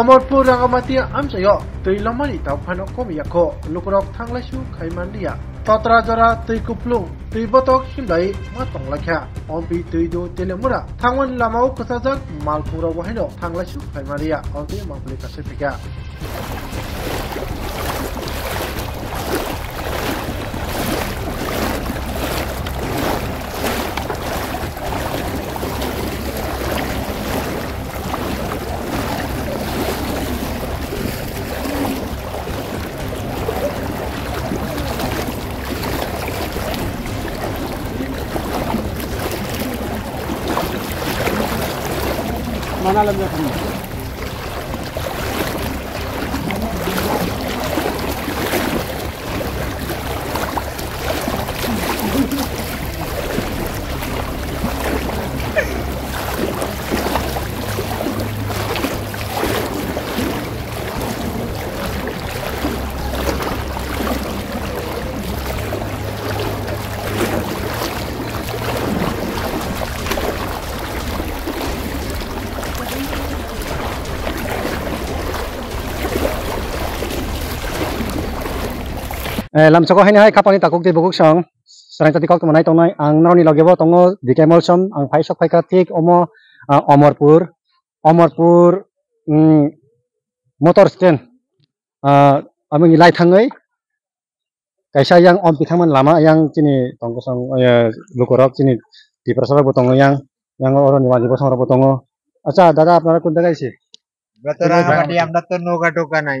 অমরপুর রাঙামাতিয়া আমসায় তৈলমানি তাও ফানো কমি ইয়াকো লুকরক থাংলাইসু খাইমান দিয়া ততরা জরা তৈ কুপলু তৈ বতক সিমলাই মা তংলাখ্যা অম্পি তৈ দো তেলেমুরা থাংমান লামাও কোথাজাক মালপুরা বহাইনো থাংলাইসু খাইমারিয়া অম্পি মামলি কাছে ফিকা Kanal am Lachen. Eh, lamsako haini hai khapani takuk di bukuk song, sarang tati kok manai tongnai ang naroni lagebo tongo dikemol som ang phai sok phai omo tik omo omorpur omorpur mm, motor stand ami ngilai thangai kaisa yang ompi thangman lama yang chini tongko sang eh, lukorok chini diprasara botongo yang yang orang wali bosang botongo acha dada apnara kun dagai si আমরা তো আমরা তো নৌকা টোকা নাই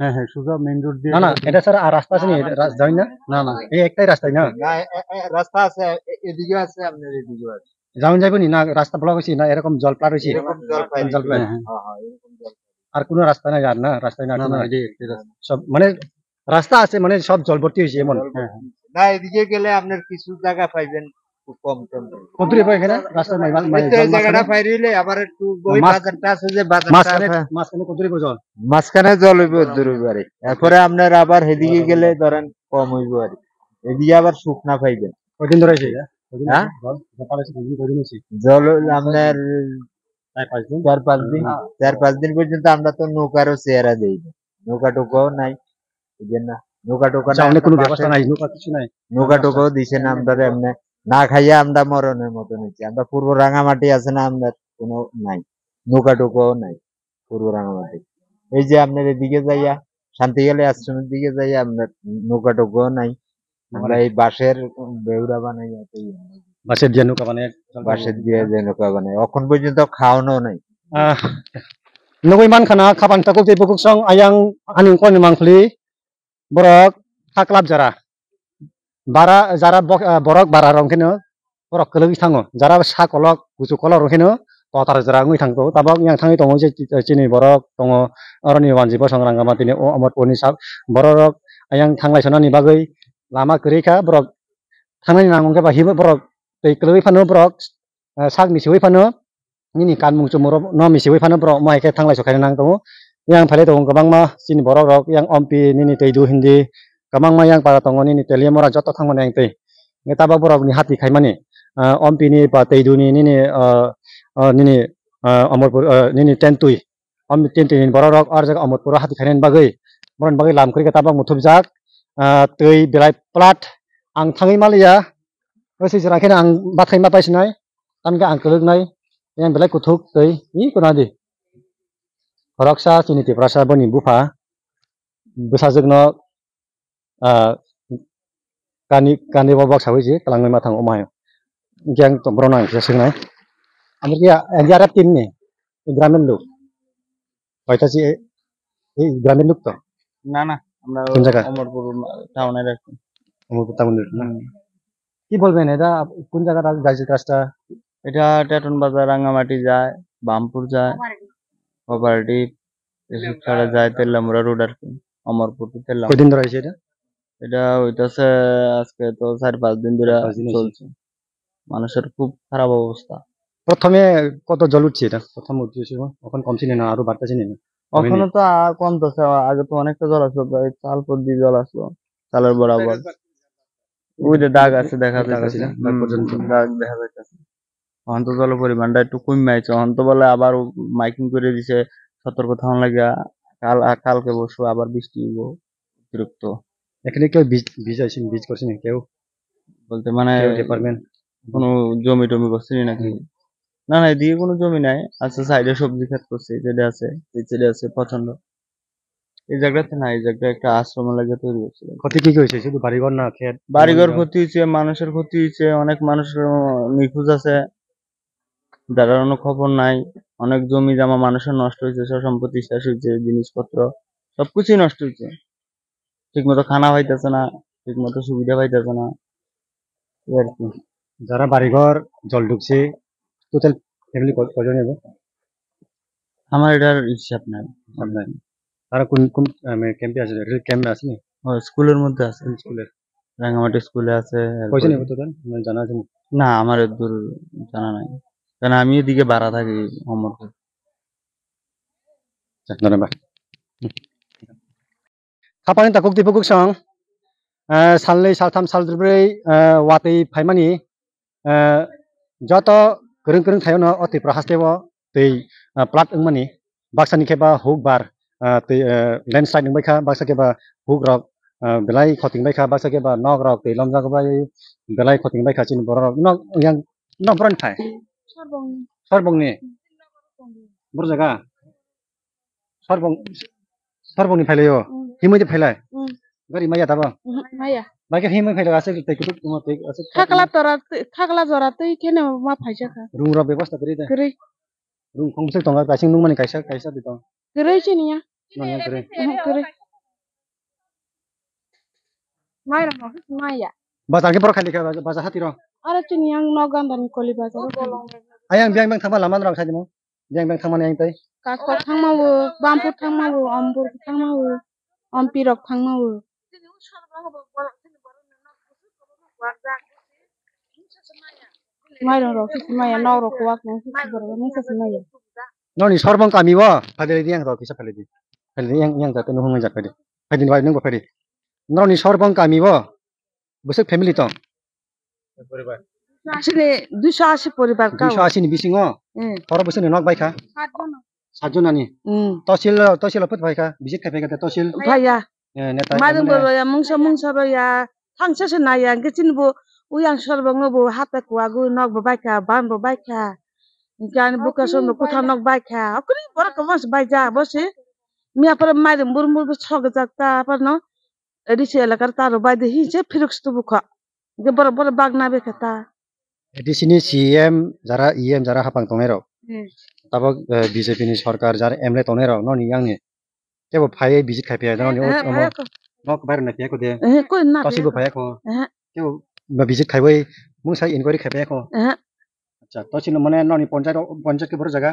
হ্যাঁ হ্যাঁ এটা আর রাস্তা আছে না রাস্তা না না এই একটাই না এদিকে আছে না রাস্তা ব্লক না এরকম হ্যাঁ। হ্যাঁ, হ্যাঁ, আর কোনো রাস্তা নাই আর না রাস্তা না না সব মানে রাস্তা আছে মানে সব জল ভর্তি এমন না এদিকে গেলে আপনার কিছু জায়গা পাইবেন মাঝখানে জল হইব এরপরে আপনার আবার হেদিকে গেলে ধরেন কম হইব আর এদিকে আবার শুকনা পাইবেন হ্যাঁ? জল আপনার চার পাঁচ দিন হ্যাঁ। চার পাঁচ দিন পর্যন্ত আমরা তো নৌকারও চেহারা দেই নৌকা টোকাও নাই বুঝলেন না নৌকা টোকা আচ্ছা, কোনো নাই নৌকা টোকাও দিছে না আমরা এমনি না খাইয়া আমরা মরণের মতো নিচ্ছি আমরা পূর্ব রাঙামাটি আছে না আমরা কোনো নাই নৌকা টুকুও নাই পূর্ব রাঙামাটি এই যে আপনার এদিকে যাইয়া শান্তি গেলে আশ্রমের দিকে যাইয়া আমরা নৌকা টুকুও নাই আমরা এই বাঁশের বেউরা বানাই বাঁশের যে নৌকা বানাই বাঁশের দিয়ে যে নৌকা বানাই এখন পর্যন্ত খাওয়ানো নাই নগৈ মানখানা খাবান তাকুক জৈবকুক সং আয়াং আনিং কর্নি মাংফলি বরক থাকলাব যারা bara jara eh, borok bara rongkeno borok kelo wi tango jara sa kolok kusu kolok rongkeno kotar jara ngui tango tabok yang tangi tongo je eh, cini borok tongo oroni wan jibo song rangga mati ne o amot oni sa borok ayang tang lai sonani bagai lama kereka borok tang lai nangong keba hibo borok tei kelo wi pano borok eh, sak misi wi pano ini kan mung cumuro no misi wi pano borok mai ke tang lai sokai nang tongo yang pale tongo kebang ma cini borok rok yang ompi ini tei du hindi kamang mayang para tongoni ni telia mora joto tangon yang te ngeta ba bora hati mani ah, om pini pa tei duni ni ni ni omor ah, amorpur ah, ni ni tentui om tentui ni bora rok ar omor pura hati khainen bagai moran bagai lam kri kata mutubjak. muthub tei bilai plat ang mali ya. wesi jara kena ang pai sinai tan tamka ang kelek nai yang bilai kutuk tei ni kunadi Raksa sini tiprasa boni bufa, besar jegno কানি কানি বা বাক্সা হয়েছে কালাঙ্গি মাথাং অমায় gang তোমরা না সেখানে আমরা কি যারা তিন নেই গ্রামের লোক হয়তাছি এই গ্রামের লোক তো না না আমরা কোন জায়গা টাউনের কি বলবেন এটা কোন জায়গা যাচ্ছে কাজটা এটা টেটন বাজার রাঙ্গামাটি যায় বামপুর যায় কপারডিপ এসব ছাড়া যায় তেল্লামুড়া রোড আর কি অমরপুর তেল্লামুড়া কদিন ধরে এটা এটা হইতাছে আজকে তো চার পাঁচ দিন ধরে চলছে মানুষের খুব খারাপ অবস্থা প্রথমে কত জল উঠছে এটা প্রথম উঠছে এখন কম চিনি না আরো চিনি না এখনো তো কম তো আগে তো অনেকটা জল আসলো চাল পর দিয়ে জল আসলো চালের বরাবর ওই যে দাগ আছে দেখা যাচ্ছে দাগ দেখা যাচ্ছে এখন তো জলের পরিমাণটা একটু কমে আছে এখন তো বলে আবার মাইকিং করে দিছে সতর্ক থাকা লাগে কাল কালকে বসবো আবার বৃষ্টি অতিরিক্ত এখানে কেউ বীজ ভিজাইছেন বীজ করছেন কেউ বলতে মানে ডিপার্টমেন্ট কোনো জমি টমি করছেন নাকি না না এদিকে কোনো জমি নাই আচ্ছা সাইডে সবজি খেত করছে যেটা আছে যেটা আছে পছন্দ এই জায়গাতে না এই জায়গাটা একটা আশ্রম লাগে তৈরি হয়েছিল ক্ষতি কি হয়েছে শুধু বাড়িঘর না খেত বাড়িঘর ক্ষতি হয়েছে মানুষের ক্ষতি হয়েছে অনেক মানুষ নিখোঁজ আছে যারা কোনো খবর নাই অনেক জমি জামা মানুষের নষ্ট হয়েছে সব সম্পত্তি শেষ হয়েছে জিনিসপত্র সবকিছুই নষ্ট হয়েছে ঠিক মতো খানা পাইতেছে না ঠিক মতো সুবিধা পাইতেছে না আর কি যারা বাড়িঘর জল ঢুকছে টোটাল ফ্যামিলি কজন হবে আমার এটার হিসাব নাই অনলাইন তারা কোন কোন ক্যাম্পে মানে আছে ক্যাম্পে আছে নি স্কুলের মধ্যে আছে স্কুলের রাঙ্গামাটি স্কুলে আছে মানে জানা আছে না আমার দূর জানা নাই কারণ আমি এদিকে বাড়া থাকি অমর ধন্যবাদ खाफानि ताकुक दिपो गुकसां सालनै सालथाम सालब्रै वातै फाइमानि जत गोरों गोरों थायो न अतिप्रा हास्लेव दै प्लाट ओंमानि बाक्सानि खेबा हुक बार दै लेन्डस्लाइड नोंबायखा बाक्सा खेबा हुक रक बेलाय खथिंबायखा बाक्सा खेबा नग रक दै लमजागोबाय बेलाय खथिंबायखा चिन बर रक नग यां नग ब्रन थाय सरबंनि बुरजागा सरबं सरबंनि फाइलायो himuji pelai, gari maya taba, maya, maya himuji pelai Ayang biang biang sama lamaan orang saja mau, biang biang sama yang itu. Kakak sama bu, bambu ambur sama অম্পিরক ফাংমাউ ননি সর্বং কামিব ফাইলে দি আং রকি সাফালে দি ফাইলে দি আং আং জাতে নহং জাত ফাইলে ফাইদিন বাই নং ফাইলে ননি সর্বং কামিব বসে ফ্যামিলি তো পরিবার আসলে 280 পরিবার 280 নি বিসিং ও হর বসে নক বাইখা 사준 아니. 응. 도실로 도실로 붙어 봐이가 미식 카페가 돼 도실. 봐야. 예, 내가. 마든 벌어야 뭉서 뭉서로야 탕쳐서 나야 그친 뭐 우양 서버고 뭐 하다 구하고 너뭐 바이카 반뭐 바이카. jan buka so no kutha nok bai kha akri bora kamas bai ja bose mia par mai de mur mur chog jakta par no edi se la karta ro bai de hi je firux tu bukha ge bora bora bag na be khata sini cm jara em jara hapang tongero tabak BJP ni sarkar jar emle tone ra no niyang ni tebo phai visit khai pia no ni no bar na pia ko de ko na possible phai ko tebo ba visit khai bai mung sai inquiry khai pia ko আচ্ছা তো ছিল মানে ননি পঞ্চায়েত পঞ্চায়েত কি বড় জায়গা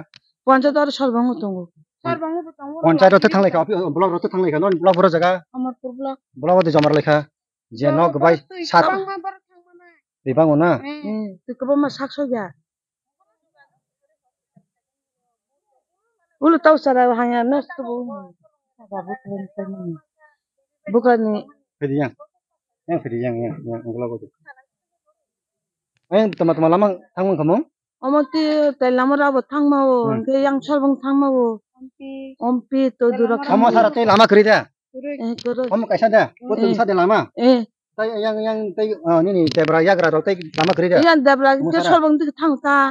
পঞ্চায়েত আর সর্বাঙ্গ তঙ্গ সর্বাঙ্গ তঙ্গ পঞ্চায়েত রতে থাং লেখা ব্লক রতে থাং লেখা ননি ব্লক বড় জায়গা অমরপুর ব্লক ব্লক রতে জমার লেখা যে নক বাই সাত বিবাঙ্গ না তুই কবা মা শাক সগা Ulu tahu cara hanya nas tubuh. Bukan nih. Jadi yang, yang jadi yang yang yang kalau kau Ayo teman-teman lama tanggung kamu? Omong ti lama rabo tang mau, ke yang solbong tang mau. Ompi, ompi to dulu. Kamu syarat tel lama kerja? kamu kaisa dah, kau tuh bisa lama. Eh, yang yang yang oh, ini nih debra ya gerak, ti lama kerja. Iya debra, itu solbong ti tang ta.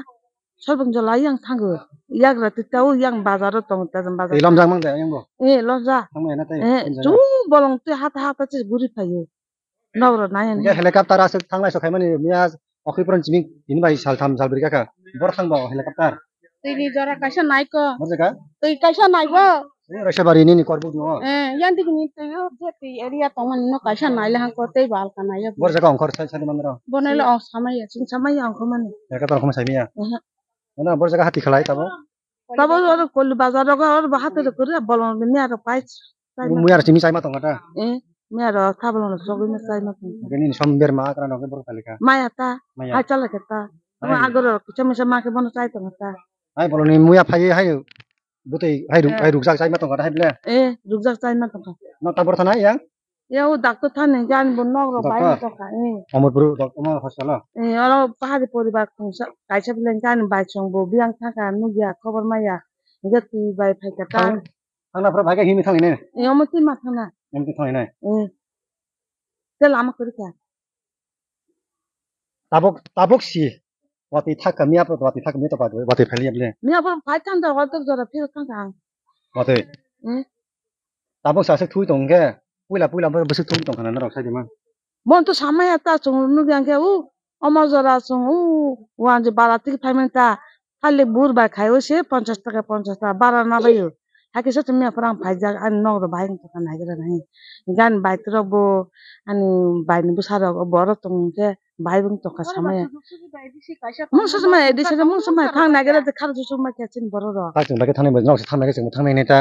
Sorbang jo layang sanggo, yang rati tau yang bazar tong tazan bazar. Ilam jang mang dayang bo. Eh, lom jang. Mang mang nate. Eh, jung bolong tu hata hata tis guri Nauro nayan. Ya, helikopter aset tang lai sokai mani miyaz. Oke, ini bayi sal tam sal berika ka. Bor sang helikopter. Ini jarak kaisa naik ko. Mana kaisa naik bo. Ini rasa bari ini nih korbu dua. Eh, yang tinggi nih tuyo. Jadi area tongan ini kasha naik lah angkot teh bal kanaya. Bor jaka angkor sal sal di mana? Bor nela sama ya, sing sama yang angkoman. Ya, kata angkoman saya miya. Mana bor saka hati kelai tabo? Tabo tabo kolu bazar doko bahate dokuri abolon minyar pais. Mumiar cimi saima tongkata? Eh, miar o tabolon sogu mi saima tongkata. Mungkin ini sombir ma akra nongke bor kalika. Maya ta, hai cala keta. Ma agor kicam mi sama ke bono saima tongkata. Hai polon ini muya paye hayu. Butai hai ruk hai ruk sak saima tongkata hai bila? Eh, ruk sak saima tongkata. Ma tabor tanai ya? ಯೋ doctor ತಾನೆ ಜಾನ್ ಬನ್ನೋಗ್ರ ಬಾಯಿ ತಕಾನಿ ಅಮರಪುರ doctor ಹಸಲ ಏ ಅಲ ಪಹಾಡಿ ಪರಿವಾರ ಕುಂಸ ಕಾಯ್ಸಾ ಬಿಲನ್ John ಬಾಯಿ ಸಂಗ ಬೋ ಬಿಯಂ ಥಾಕಾ ನುಗಿಯಾ খবর মাইয়া নিগে তুই বাই ফাইকা টান থানা ফ্রা ভাইকা হিমি থাকি নাই এ অমতি মা থানা এমতি থাকি নাই চল আমা করি কা তাবক তাবক সি ওয়াতি থাকা মিয়া পর ওয়াতি থাকা মিয়া তো পাদবে ওয়াতি ফাইলি আপলে মিয়া পর ফাই কান দা ওয়াতক জরা ফির কান কান ওয়াতি তাবক সাসে থুই দঙ্গে पहिला पहिला बर बसेको छौँ त खाना रक्साइदिमा मन त सामै यता छौँ नुग्याङ्खे ऊ अमर जरा छौँ ऊ उहाँ चाहिँ बाह्र तिक फाइमेन ता खालि बुर भाइ खायो से पन्चास टाका पन्चास टाका बाह्र नभयो हाके सच म्या फराम फाइजा अनि नगर भाइ तका नागेर नै गान भाइतिर बो अनि भाइ नि बुसार भर त के भाइ बुङ तका समय म सोचमा दिस म सोचमा थाङ नागेर त खार जुसुमा के छिन भर र खाछ नागे थाने बज नक्स थाङ नागे छ थाङ नै नेता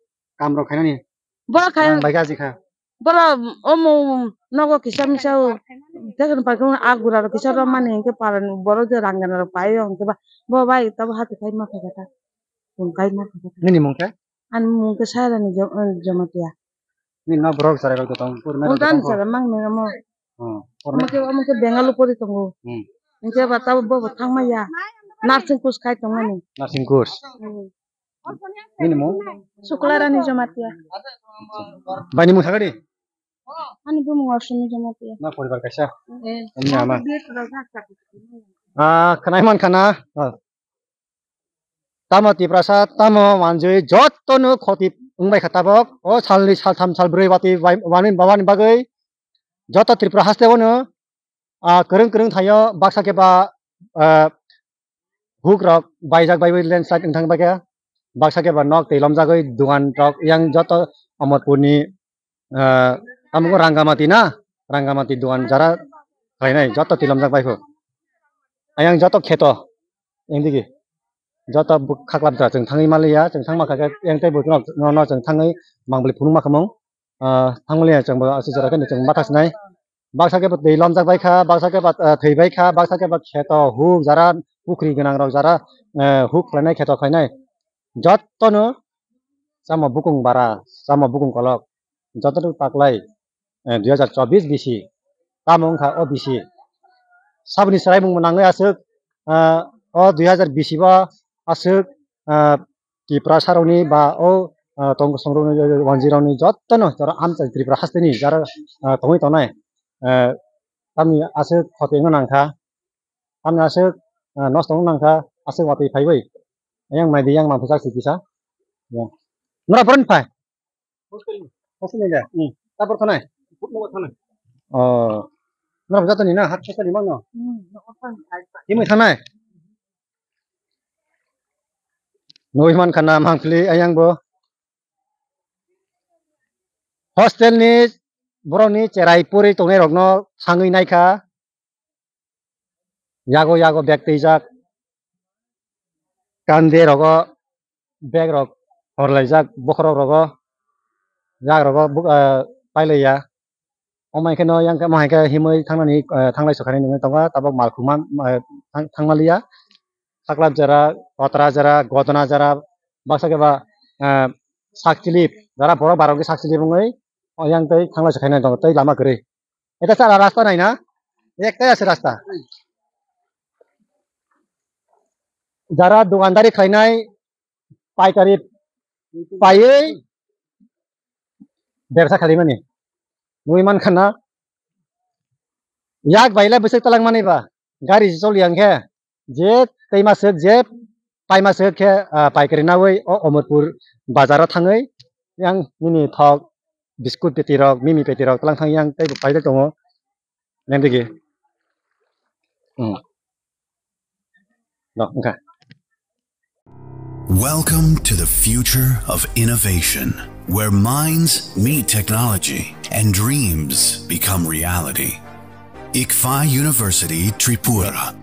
kamro kaino ni bola kaino bai kazi ka bola omo nogo kisa misa o tekan pake ngon agura lo kisa lo mane ke pala ni bolo ke langga na lo pai yong ke ba bo bai tabo hati kai ma kaka ta mung kai ma kaka ta ni mung ke an mung ke sara ni jom on jom ati ya ni no bro sara ka kutong pur me kutong sara mang ni ngamo mung ke omo ke benga lo pori tong go ngke ba tabo bo bo tang ma ya Nursing course kai tong ngani. Nursing course. ಏನಮ್ಮ ಶುಕ್ರವಾರ ನಿಜಮಾತಿಯ ಬನ್ನಿ ಮುಗ ಸಗಡಿ ಅನುಪಮ ವರ್ಷ ನಿಜಮಾತಿಯ ನಾ ಕೊಡಿ ಬರ್ಕಶ ಅಮ್ಮ ಆ ಕನೈಮನ್ ಖಾನ tamo ti prasa tamo manjui jotto nu khoti ungbai khatabok o oh, salni sal tam sal brei wati wanin bawan bagai jotto tri prahaste wono a ah, kereng kereng thayo baksa ke ba ah, huk rok baijak bai len thang bagai बाक्साकेबाट नक त्यही लम्जाकै दोकान truck yang जत अमरपुर्नी तपाईँको राङ्गामाती न राङ्गामाती दोकान जरा छैन है जत ती लम्जाक पाइखो आयाङ जत खेत यहाँदेखि जत खाक्लाब जा जों थाङै माले या जों थां माखा याङ तै बोथुन न न जों थाङै मांबले फुनु माखा मं थांले जों आसि जरा कने जों माथास नाय बाक्साके बाद दै लम्जाक बाइखा बाक्साके बाद थै बाइखा बाक्साके बाद खेत हुक जरा पुखरी गोनां रक जरा हुक फ्लायनाय खेत खैनाय যত্তনো চামা বুকুং বারা চামা বুকুং কলক যতটুকু পাকলাই দুই হাজার চব্বিশ বিশি তামংখা অ বিশি সাবনি সারাই মুং নাঙ্গে আসুক অ দুই হাজার বিশি বা আসুক ত্রিপুরা সারনি বা ও তঙ্গ সংগ্রহণী ওয়ানজিরাউনি যত্তনো যারা আমচাই ত্রিপুরা হাস্তিনি যারা তঙ্গই তনায় তামনি আসুক খতে নাংখা তামনি আসুক নষ্ট নাংখা আসুক ওয়াতে ফাইবাই yang mai di yang mampu saksi bisa ya ngora pun pai আসলে না তারপর থানায় থানায় ও ngora bisa tani na hat sa limang no himai থানায় নইমান খানা মাংফলি আয়াংবো हस्टेलनि बर'नि चेराइपुरि टंनाय रगन थाङै नायखा याग' याग' बेग दैजाक কান্দে রগ ব্যাগ রগ হরলাইজাক বখরক রগ জাগ রগ পাইলাইয়া অমাইখানো ইয়াংকে মাহাইকে হিমই থাংনানি থাংলাই সখানি নুনে তঙ্গা তাবক মালখুমান থাংমালিয়া সাকলাব যারা কতরা যারা গদনা যারা বাসাকে বা সাকচিলিপ যারা বড় বারোকে সাকচিলিপ ওই অয়াংটাই থাংলাই সখানি তঙ্গা তাই লামা করে এটা স্যার রাস্তা নাই না একটাই আছে রাস্তা जरा दुकानदारी खाई ना पाइक पाए बेरसा खाली मानी नई मान खाना याक बैला बस तला मानी बा गारी चलिए जे तेमा सक जे पाइमा सक खे पाइक ना अमरपुर बाजार थे यहां मिनी थक बिस्कुट पेटी रक मिमी पेटी रक तला यहां पाइल दंग देखिए 嗯，那你看。Okay. Welcome to the future of innovation, where minds meet technology and dreams become reality. ICFA University Tripura,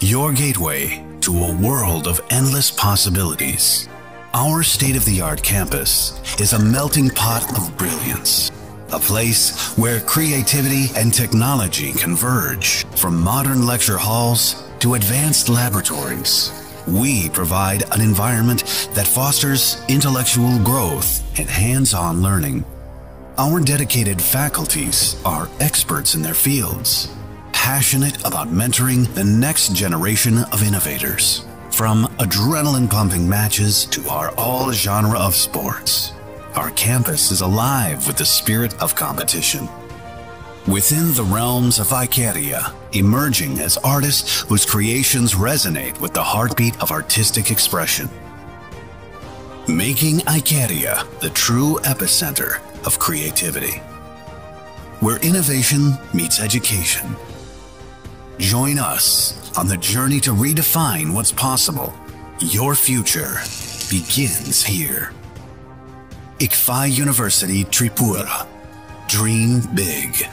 your gateway to a world of endless possibilities. Our state of the art campus is a melting pot of brilliance, a place where creativity and technology converge from modern lecture halls to advanced laboratories we provide an environment that fosters intellectual growth and hands on learning. Our dedicated faculties are experts in their fields, passionate about mentoring the next generation of innovators. From adrenaline pumping matches to our all genre of sports, our campus is alive with the spirit of competition. Within the realms of Icaria, emerging as artists whose creations resonate with the heartbeat of artistic expression. Making Icaria the true epicenter of creativity, where innovation meets education. Join us on the journey to redefine what's possible. Your future begins here. Ikfai University Tripura. Dream big.